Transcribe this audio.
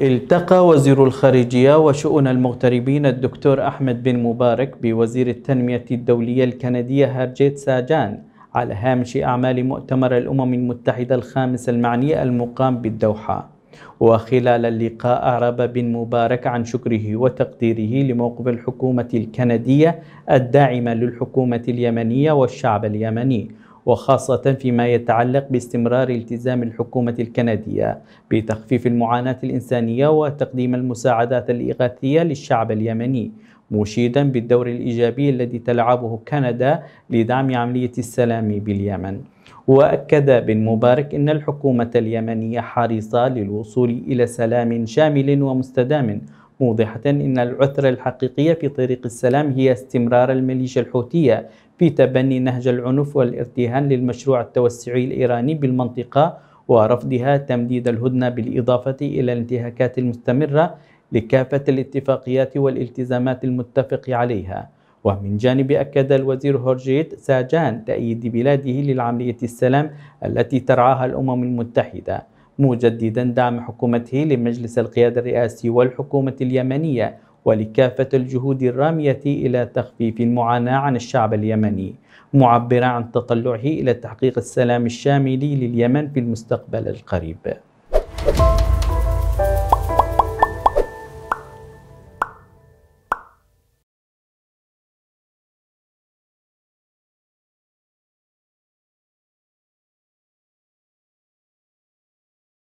التقى وزير الخارجية وشؤون المغتربين الدكتور أحمد بن مبارك بوزير التنمية الدولية الكندية هارجيت ساجان على هامش أعمال مؤتمر الأمم المتحدة الخامس المعني المقام بالدوحة وخلال اللقاء أعرب بن مبارك عن شكره وتقديره لموقف الحكومة الكندية الداعمة للحكومة اليمنية والشعب اليمني وخاصة فيما يتعلق باستمرار التزام الحكومة الكندية بتخفيف المعاناة الإنسانية وتقديم المساعدات الإغاثية للشعب اليمني مشيدا بالدور الإيجابي الذي تلعبه كندا لدعم عملية السلام باليمن وأكد بن مبارك أن الحكومة اليمنية حريصة للوصول إلى سلام شامل ومستدام موضحة أن العثرة الحقيقية في طريق السلام هي استمرار الميليشيا الحوثية في تبني نهج العنف والارتهان للمشروع التوسعي الإيراني بالمنطقة ورفضها تمديد الهدنة بالإضافة إلى الانتهاكات المستمرة لكافة الاتفاقيات والالتزامات المتفق عليها ومن جانب أكد الوزير هورجيت ساجان تأييد بلاده للعملية السلام التي ترعاها الأمم المتحدة مجددا دعم حكومته لمجلس القيادة الرئاسي والحكومة اليمنية ولكافة الجهود الرامية إلى تخفيف المعاناة عن الشعب اليمني معبرا عن تطلعه إلى تحقيق السلام الشامل لليمن في المستقبل القريب